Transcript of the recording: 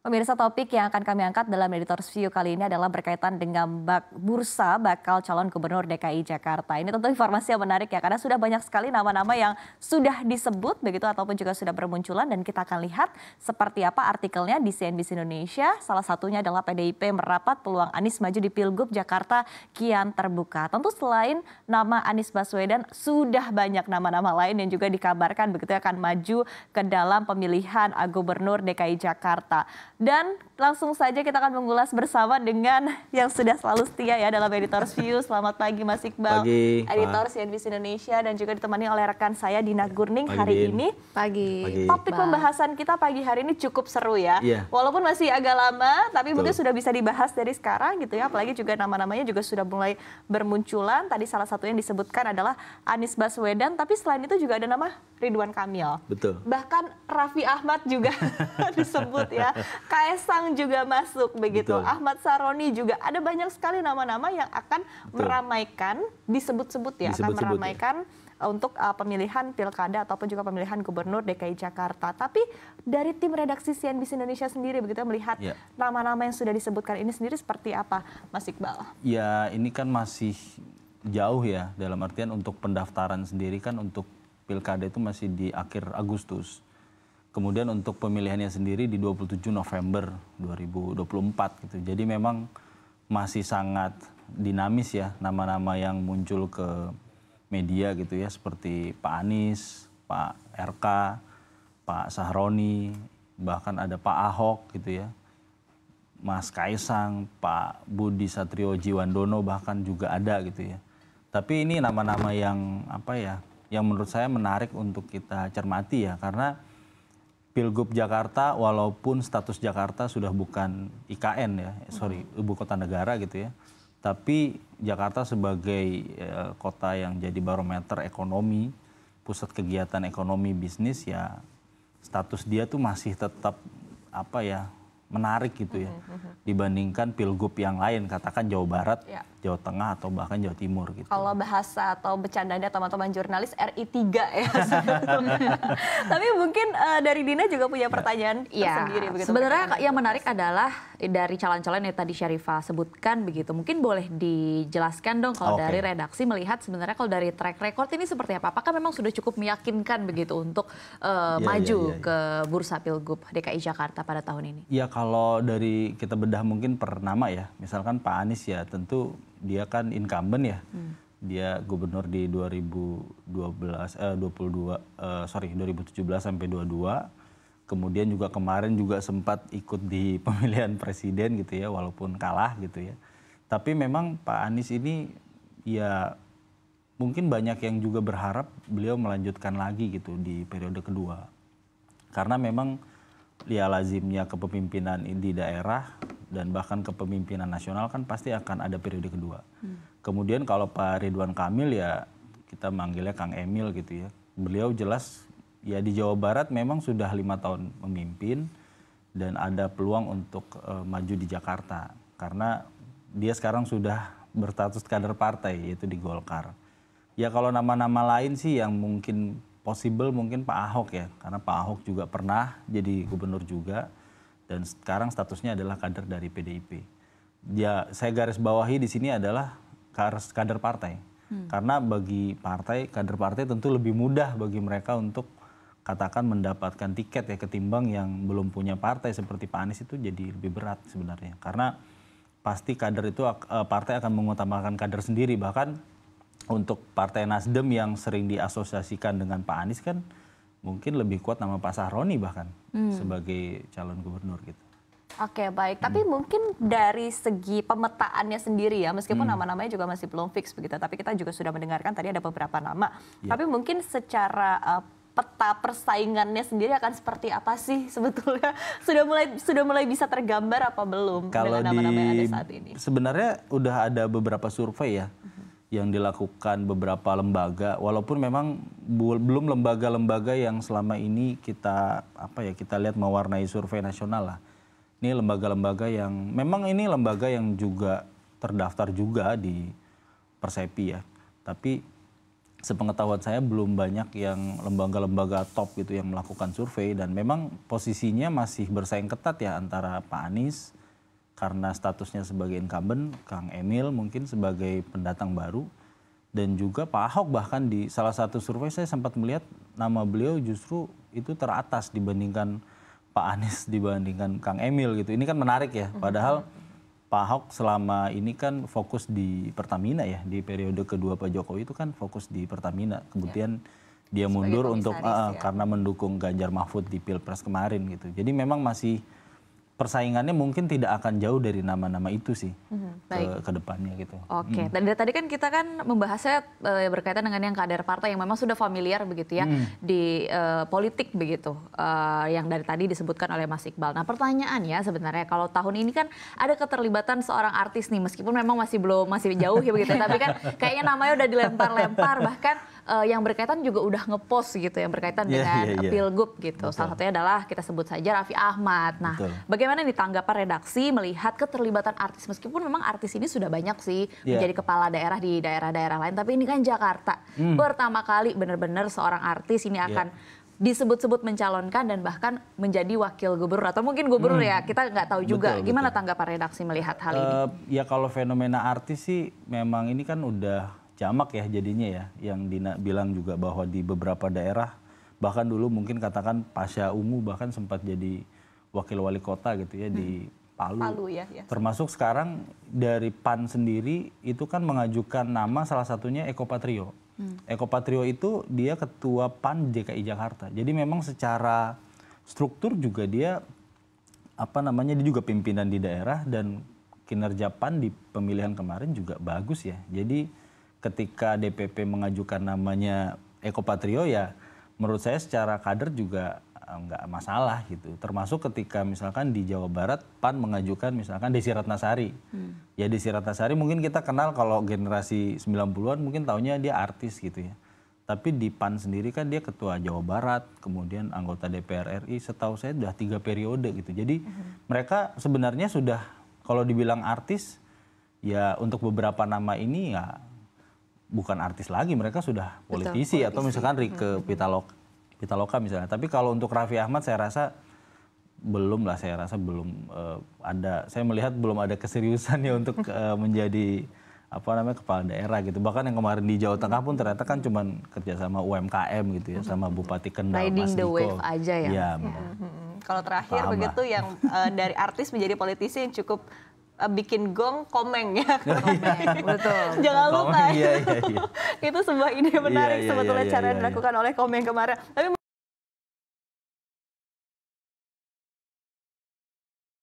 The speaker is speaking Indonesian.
Pemirsa topik yang akan kami angkat dalam editor View kali ini adalah berkaitan dengan bak bursa bakal calon gubernur DKI Jakarta. Ini tentu informasi yang menarik ya karena sudah banyak sekali nama-nama yang sudah disebut begitu ataupun juga sudah bermunculan dan kita akan lihat seperti apa artikelnya di CNBC Indonesia. Salah satunya adalah PDIP merapat peluang Anies maju di Pilgub Jakarta kian terbuka. Tentu selain nama Anies Baswedan sudah banyak nama-nama lain yang juga dikabarkan begitu ya, akan maju ke dalam pemilihan gubernur DKI Jakarta. Dan langsung saja kita akan mengulas bersama dengan yang sudah selalu setia ya dalam Editors View. Selamat pagi Mas Iqbal, pagi, editor CNBC Indonesia dan juga ditemani oleh rekan saya Dina ya. Gurning pagi, hari ini. Pagi. pagi. Topik pembahasan kita pagi hari ini cukup seru ya. Yeah. Walaupun masih agak lama, tapi mungkin sudah bisa dibahas dari sekarang gitu ya. Apalagi juga nama-namanya juga sudah mulai bermunculan. Tadi salah satu yang disebutkan adalah Anies Baswedan, tapi selain itu juga ada nama Ridwan Kamil. Betul. Bahkan Raffi Ahmad juga disebut ya. Kaisang juga masuk begitu. Betul. Ahmad Saroni juga. Ada banyak sekali nama-nama yang akan Betul. meramaikan disebut-sebut ya, disebut akan ya. meramaikan ya. untuk uh, pemilihan pilkada ataupun juga pemilihan gubernur DKI Jakarta. Tapi dari tim redaksi CNBC Indonesia sendiri begitu melihat ya. nama-nama ya. yang sudah disebutkan ini sendiri seperti apa, Mas Iqbal? Ya, ini kan masih jauh ya dalam artian untuk pendaftaran sendiri kan untuk pilkada itu masih di akhir Agustus. Kemudian untuk pemilihannya sendiri di 27 November 2024 gitu. Jadi memang masih sangat dinamis ya nama-nama yang muncul ke media gitu ya seperti Pak Anies, Pak RK, Pak Sahroni, bahkan ada Pak Ahok gitu ya. Mas Kaisang, Pak Budi Satrio Jiwandono bahkan juga ada gitu ya. Tapi ini nama-nama yang apa ya yang menurut saya menarik untuk kita cermati ya karena Pilgub Jakarta walaupun status Jakarta sudah bukan IKN ya, sorry, mm-hmm. ibu kota negara gitu ya. Tapi Jakarta sebagai eh, kota yang jadi barometer ekonomi, pusat kegiatan ekonomi bisnis ya status dia tuh masih tetap apa ya menarik gitu ya mm-hmm, mm-hmm. dibandingkan pilgub yang lain katakan Jawa Barat, yeah. Jawa Tengah atau bahkan Jawa Timur gitu. Kalau bahasa atau bercandanya teman-teman jurnalis RI 3 ya Tapi mungkin uh, dari Dina juga punya ya. pertanyaan yeah. tersendiri Yeah. Sebenarnya yang menarik adalah dari calon-calon yang tadi Syarifah sebutkan begitu. Mungkin boleh dijelaskan dong kalau okay. dari redaksi melihat sebenarnya kalau dari track record ini seperti apa? Apakah memang sudah cukup meyakinkan begitu untuk uh, eh, yeah, maju yeah, yeah, yeah. ke bursa pilgub DKI Jakarta pada tahun ini? Iya kalau dari kita bedah mungkin per nama ya, misalkan Pak Anies ya, tentu dia kan incumbent ya. Hmm. Dia gubernur di 2012 eh 22 eh, sorry 2017 sampai 22. Kemudian juga kemarin juga sempat ikut di pemilihan presiden gitu ya, walaupun kalah gitu ya. Tapi memang Pak Anies ini ya mungkin banyak yang juga berharap beliau melanjutkan lagi gitu di periode kedua. Karena memang ya lazimnya kepemimpinan di daerah dan bahkan kepemimpinan nasional kan pasti akan ada periode kedua. Hmm. Kemudian kalau Pak Ridwan Kamil ya kita manggilnya Kang Emil gitu ya. Beliau jelas ya di Jawa Barat memang sudah lima tahun memimpin dan ada peluang untuk uh, maju di Jakarta karena dia sekarang sudah berstatus kader partai yaitu di Golkar. Ya kalau nama-nama lain sih yang mungkin possible mungkin Pak Ahok ya, karena Pak Ahok juga pernah jadi gubernur juga dan sekarang statusnya adalah kader dari PDIP. Ya, saya garis bawahi di sini adalah kader partai. Hmm. Karena bagi partai, kader partai tentu lebih mudah bagi mereka untuk katakan mendapatkan tiket ya ketimbang yang belum punya partai seperti Pak Anies itu jadi lebih berat sebenarnya. Karena pasti kader itu eh, partai akan mengutamakan kader sendiri bahkan untuk Partai Nasdem yang sering diasosiasikan dengan Pak Anies kan mungkin lebih kuat nama Pak Sahroni bahkan hmm. sebagai calon gubernur gitu. Oke okay, baik, hmm. tapi mungkin dari segi pemetaannya sendiri ya, meskipun hmm. nama-namanya juga masih belum fix begitu, tapi kita juga sudah mendengarkan tadi ada beberapa nama. Ya. Tapi mungkin secara uh, peta persaingannya sendiri akan seperti apa sih sebetulnya sudah mulai sudah mulai bisa tergambar apa belum kalau dengan nama-nama yang ada saat ini? Sebenarnya udah ada beberapa survei ya. Hmm yang dilakukan beberapa lembaga walaupun memang belum lembaga-lembaga yang selama ini kita apa ya kita lihat mewarnai survei nasional lah. Ini lembaga-lembaga yang memang ini lembaga yang juga terdaftar juga di Persepi ya. Tapi sepengetahuan saya belum banyak yang lembaga-lembaga top gitu yang melakukan survei dan memang posisinya masih bersaing ketat ya antara Pak Anies karena statusnya sebagai incumbent, Kang Emil mungkin sebagai pendatang baru, dan juga Pak Ahok bahkan di salah satu survei saya sempat melihat nama beliau justru itu teratas dibandingkan Pak Anies dibandingkan Kang Emil gitu. Ini kan menarik ya. Mhm. Padahal Pak Ahok selama ini kan fokus di Pertamina ya di periode kedua Pak Jokowi itu kan fokus di Pertamina. Iya. Kemudian dia mundur untuk uh, karena mendukung Ganjar Mahfud di Pilpres kemarin gitu. Jadi memang masih persaingannya mungkin tidak akan jauh dari nama-nama itu sih hmm, ke, ke depannya gitu. Oke, okay. mm. dari tadi kan kita kan membahasnya e, berkaitan dengan yang kader partai yang memang sudah familiar begitu ya mm. di e, politik begitu e, yang dari tadi disebutkan oleh Mas Iqbal. Nah pertanyaan ya sebenarnya kalau tahun ini kan ada keterlibatan seorang artis nih meskipun memang masih belum masih jauh ya begitu, tapi kan kayaknya namanya udah dilempar-lempar bahkan uh, yang berkaitan juga udah ngepost gitu yang berkaitan yeah, dengan yeah, yeah. pilgub gitu. Betul. Salah satunya adalah kita sebut saja Raffi Ahmad. Nah, Betul. bagaimana bagaimana nih tanggapan redaksi melihat keterlibatan artis meskipun memang artis ini sudah banyak sih yeah. menjadi kepala daerah di daerah-daerah lain tapi ini kan Jakarta. Hmm. Pertama kali benar-benar seorang artis ini iya. akan yeah disebut-sebut mencalonkan dan bahkan menjadi wakil gubernur atau mungkin gubernur hmm. ya kita nggak tahu juga betul, gimana betul. tanggapan redaksi melihat hal uh, ini eh, ya kalau fenomena artis sih memang ini kan udah jamak ya jadinya ya yang Dina bilang juga bahwa di beberapa daerah bahkan dulu mungkin katakan pasca Ungu bahkan sempat jadi wakil wali kota gitu ya hmm. di Palu. Palu ya, ya. Termasuk sekarang dari PAN sendiri itu kan mengajukan nama salah satunya Eko Patrio. Hmm. Eko Patrio itu dia ketua PAN DKI Jakarta. Jadi memang secara struktur juga dia apa namanya dia juga pimpinan di daerah dan kinerja PAN di pemilihan kemarin juga bagus ya. Jadi ketika DPP mengajukan namanya Eko Patrio ya menurut saya secara kader juga nggak masalah gitu. Termasuk ketika misalkan di Jawa Barat PAN mengajukan misalkan Desi Ratnasari. Hmm. Ya Desi Ratnasari mungkin kita kenal kalau generasi 90-an mungkin taunya dia artis gitu ya. Tapi di PAN sendiri kan dia ketua Jawa Barat, kemudian anggota DPR RI, setahu saya sudah tiga periode gitu. Jadi hmm. mereka sebenarnya sudah kalau dibilang artis ya untuk beberapa nama ini ya bukan artis lagi mereka sudah politisi, politisi. atau misalkan Rike hmm. Pitaloka Pitaloka misalnya. Tapi kalau untuk Raffi Ahmad saya rasa belum lah saya rasa belum uh, ada saya melihat belum ada keseriusan ya untuk uh, menjadi apa namanya kepala daerah gitu bahkan yang kemarin di Jawa Tengah pun ternyata kan cuma kerjasama UMKM gitu ya sama Bupati Kendal Riding Mas the wave aja ya, ya, ya. kalau terakhir Paham begitu yang uh, dari artis menjadi politisi yang cukup Eh, bikin gong komeng ya. Iya, iya. betul. Jangan lupa. Iya, itu sebuah ide menarik sebetulnya cara yang dilakukan oleh komeng kemarin. Tapi